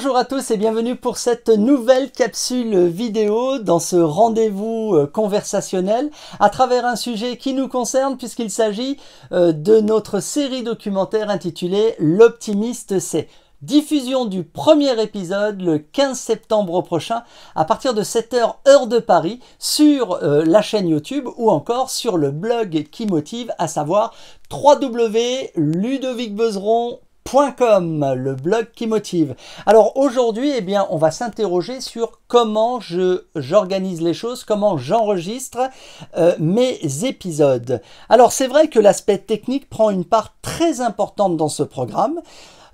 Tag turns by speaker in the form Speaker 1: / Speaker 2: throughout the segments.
Speaker 1: Bonjour à tous et bienvenue pour cette nouvelle capsule vidéo dans ce rendez-vous euh, conversationnel à travers un sujet qui nous concerne puisqu'il s'agit euh, de notre série documentaire intitulée L'optimiste c'est. Diffusion du premier épisode le 15 septembre prochain à partir de 7h heure de Paris sur euh, la chaîne YouTube ou encore sur le blog qui motive à savoir www.ludovicbeuzeron.com Com, le blog qui motive. Alors aujourd'hui, eh bien, on va s'interroger sur comment j'organise les choses, comment j'enregistre euh, mes épisodes. Alors c'est vrai que l'aspect technique prend une part très importante dans ce programme.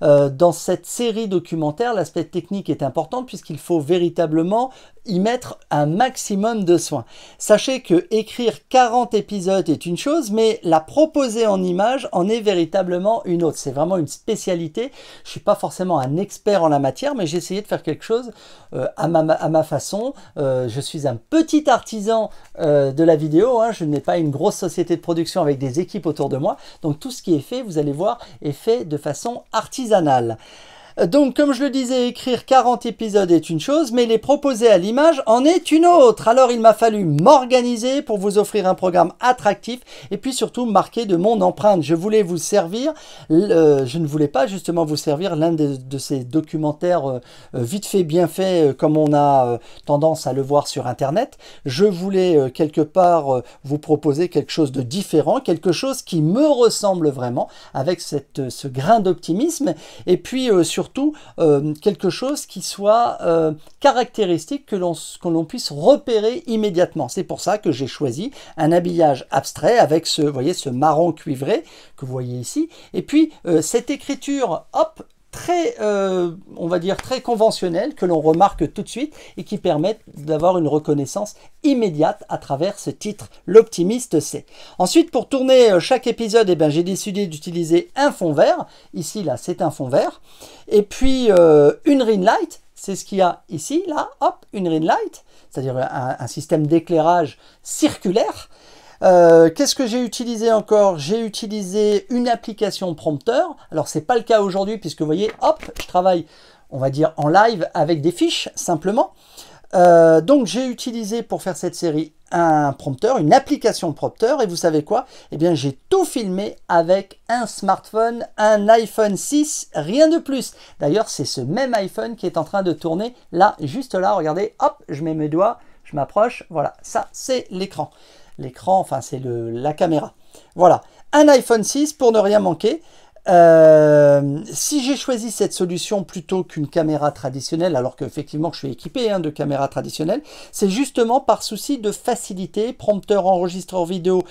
Speaker 1: Euh, dans cette série documentaire, l'aspect technique est important puisqu'il faut véritablement y mettre un maximum de soins. Sachez que écrire 40 épisodes est une chose, mais la proposer en images en est véritablement une autre. C'est vraiment une spécialité. Je suis pas forcément un expert en la matière, mais j'ai essayé de faire quelque chose euh, à, ma, façon. Euh, je suis un petit artisan de la vidéo. Hein. Je n'ai pas une grosse société de production avec des équipes autour de moi. Donc tout ce qui est fait, vous allez voir, est fait de façon artisanale artisanale. Donc, comme je le disais, écrire 40 épisodes est une chose, mais les proposer à l'image en est une autre. Alors, il m'a fallu m'organiser pour vous offrir un programme attractif et puis surtout marqué de mon empreinte. Je voulais vous servir, euh, je ne voulais pas justement vous servir l'un de, ces documentaires euh, euh, vite fait, bien fait, comme on a tendance à le voir sur Internet. Je voulais quelque part vous proposer quelque chose de différent, quelque chose qui me ressemble vraiment avec ce grain d'optimisme et puis surtout surtout euh, quelque chose qui soit euh, caractéristique, que l'on puisse repérer immédiatement. C'est pour ça que j'ai choisi un habillage abstrait avec ce, voyez, ce marron cuivré que vous voyez ici. Et puis, euh, cette écriture, hop, très, euh, on va dire, très conventionnel que l'on remarque tout de suite et qui permettent d'avoir une reconnaissance immédiate à travers ce titre, l'optimiste c Ensuite, pour tourner euh, chaque épisode, et eh bien j'ai décidé d'utiliser un fond vert. Ici, là, c'est un fond vert. Et puis, euh, une ring light, c'est ce qu'il y a ici, là, hop, une ring light, c'est-à-dire un, système d'éclairage circulaire euh, qu'est-ce que j'ai utilisé encore J'ai utilisé une application prompteur. Alors, c'est pas le cas aujourd'hui puisque vous voyez, hop, je travaille, on va dire, en live avec des fiches simplement. Euh, donc, j'ai utilisé pour faire cette série un prompteur, une application prompteur. Et vous savez quoi Eh bien, j'ai tout filmé avec un smartphone, un iPhone 6, rien de plus. D'ailleurs, c'est ce même iPhone qui est en train de tourner là, juste là. Regardez, hop, je mets mes doigts, je m'approche. Voilà, ça, c'est l'écran l'écran, enfin c'est la caméra. Voilà, un iPhone 6 pour ne rien manquer. Euh, si j'ai choisi cette solution plutôt qu'une caméra traditionnelle, alors qu'effectivement je suis équipé hein, de caméras traditionnelles, c'est justement par souci de facilité, prompteur, enregistreur vidéo,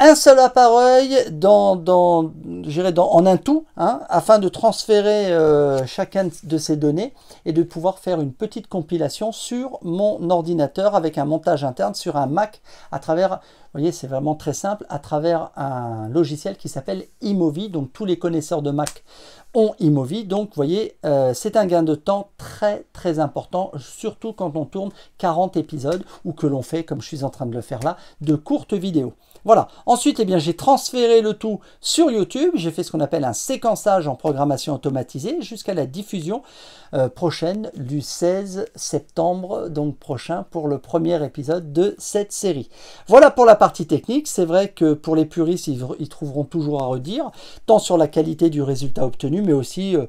Speaker 1: un seul appareil dans, dans, J'irai dans, en un tout, hein, afin de transférer euh, chacun de ces données et de pouvoir faire une petite compilation sur mon ordinateur avec un montage interne sur un Mac à travers voyez, c'est vraiment très simple à travers un logiciel qui s'appelle iMovie Donc, tous les connaisseurs de Mac ont iMovie Donc, vous voyez, euh, c'est un gain de temps très, très important, surtout quand on tourne 40 épisodes ou que l'on fait, comme je suis en train de le faire là, de courtes vidéos. Voilà. Ensuite, eh bien, j'ai transféré le tout sur YouTube. J'ai fait ce qu'on appelle un séquençage en programmation automatisée jusqu'à la diffusion euh, prochaine du 16 septembre, donc prochain, pour le premier épisode de cette série. Voilà pour la partie technique, c'est vrai que pour les puristes, ils, trouveront toujours à redire, tant sur la qualité du résultat obtenu, mais aussi euh,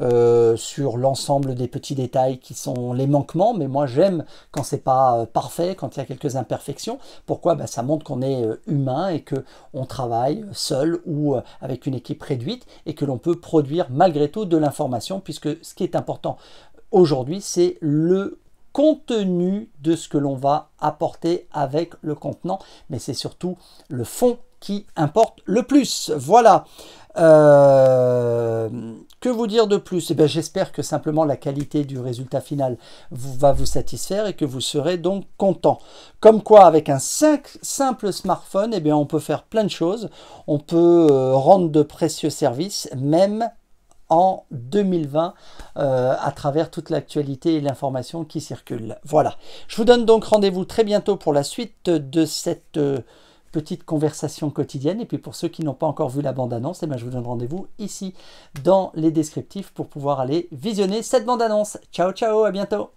Speaker 1: euh, sur l'ensemble des petits détails qui sont les manquements. Mais moi, j'aime quand c'est pas euh, parfait, quand il y a quelques imperfections. Pourquoi ben, Ça montre qu'on est humain et que on travaille seul ou avec une équipe réduite et que l'on peut produire malgré tout de l'information, puisque ce qui est important aujourd'hui, c'est le Contenu de ce que l'on va apporter avec le contenant, mais c'est surtout le fond qui importe le plus. Voilà. Euh, que vous dire de plus eh J'espère que simplement la qualité du résultat final vous, va vous satisfaire et que vous serez donc content. Comme quoi, avec un simple smartphone, et eh bien, on peut faire plein de choses. On peut euh, rendre de précieux services, même en 2020 euh, à travers toute l'actualité et l'information qui circule. Voilà, je vous donne donc rendez-vous très bientôt pour la suite de cette euh, petite conversation quotidienne. Et puis pour ceux qui n'ont pas encore vu la bande-annonce, eh ben, je vous donne rendez-vous ici dans les descriptifs pour pouvoir aller visionner cette bande-annonce. Ciao ciao, à bientôt